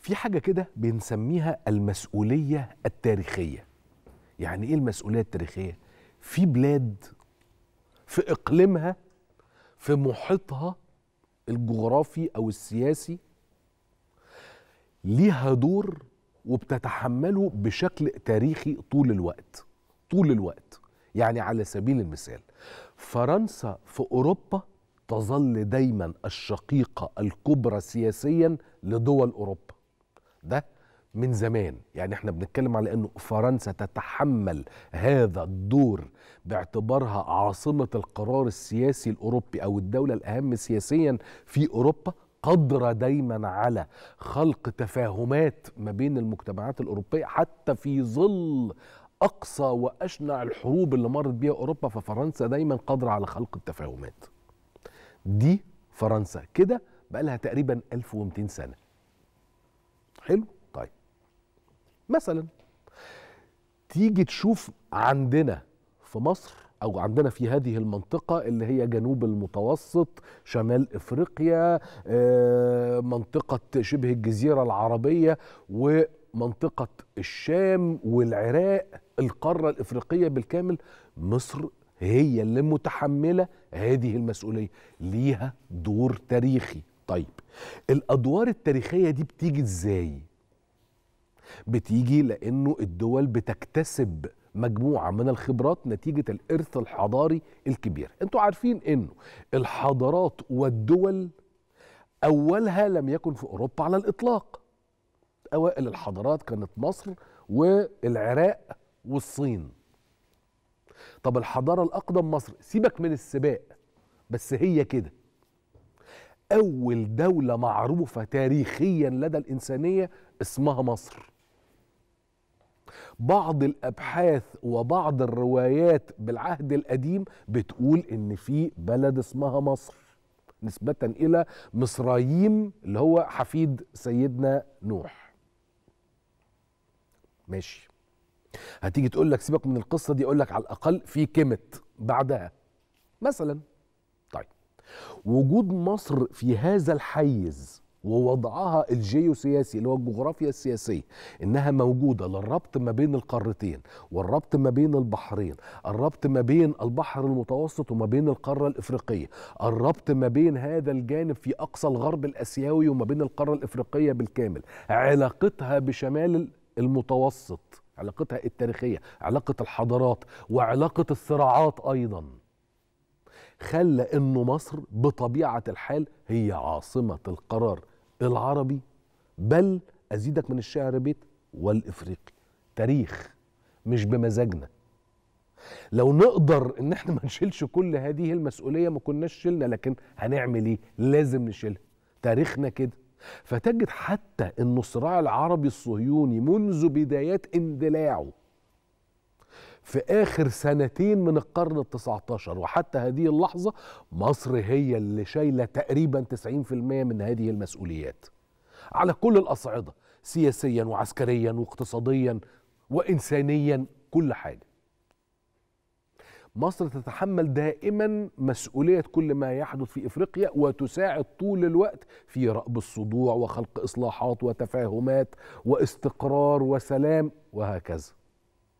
في حاجة كده بنسميها المسؤولية التاريخية يعني إيه المسؤولية التاريخية؟ في بلاد في إقليمها في محيطها الجغرافي أو السياسي ليها دور وبتتحمله بشكل تاريخي طول الوقت طول الوقت يعني على سبيل المثال فرنسا في أوروبا تظل دايما الشقيقة الكبرى سياسيا لدول أوروبا ده من زمان يعني احنا بنتكلم على انه فرنسا تتحمل هذا الدور باعتبارها عاصمة القرار السياسي الاوروبي او الدولة الاهم سياسيا في اوروبا قادرة دايما على خلق تفاهمات ما بين المجتمعات الاوروبية حتى في ظل اقصى واشنع الحروب اللي مرت بيها اوروبا ففرنسا دايما قادرة على خلق التفاهمات دي فرنسا كده بقى لها تقريبا 1200 سنه حلو طيب مثلا تيجي تشوف عندنا في مصر او عندنا في هذه المنطقه اللي هي جنوب المتوسط شمال افريقيا آه، منطقه شبه الجزيره العربيه ومنطقه الشام والعراق القاره الافريقيه بالكامل مصر هي اللي متحمله هذه المسؤوليه ليها دور تاريخي طيب الادوار التاريخيه دي بتيجي ازاي بتيجي لانه الدول بتكتسب مجموعه من الخبرات نتيجه الارث الحضاري الكبير انتوا عارفين انه الحضارات والدول اولها لم يكن في اوروبا على الاطلاق اوائل الحضارات كانت مصر والعراق والصين طب الحضاره الاقدم مصر سيبك من السباق بس هي كده أول دولة معروفة تاريخيا لدى الإنسانية اسمها مصر بعض الابحاث وبعض الروايات بالعهد القديم بتقول ان في بلد اسمها مصر نسبه الى مصرايم اللي هو حفيد سيدنا نوح ماشي هتيجي تقول لك سيبك من القصه دي اقول لك على الاقل في كمت بعدها مثلا وجود مصر في هذا الحيز ووضعها الجيوسياسي اللي هو الجغرافيا السياسية إنها موجودة للربط ما بين القارتين والربط ما بين البحرين الربط ما بين البحر المتوسط وما بين القارة الإفريقية الربط ما بين هذا الجانب في أقصى الغرب الأسيوي وما بين القارة الإفريقية بالكامل علاقتها بشمال المتوسط علاقتها التاريخية علاقة الحضارات وعلاقة الصراعات أيضاً خلى انه مصر بطبيعه الحال هي عاصمه القرار العربي بل ازيدك من الشعر بيت والافريقي تاريخ مش بمزاجنا لو نقدر ان احنا ما نشيلش كل هذه المسؤوليه ما كناش شلنا لكن هنعمل ايه لازم نشيلها تاريخنا كده فتجد حتى ان الصراع العربي الصهيوني منذ بدايات اندلاعه في آخر سنتين من القرن ال19 وحتى هذه اللحظة مصر هي اللي شايلة تقريبا 90% من هذه المسؤوليات على كل الأصعدة سياسيا وعسكريا واقتصاديا وإنسانيا كل حاجة مصر تتحمل دائما مسؤولية كل ما يحدث في إفريقيا وتساعد طول الوقت في رأب الصدوع وخلق إصلاحات وتفاهمات واستقرار وسلام وهكذا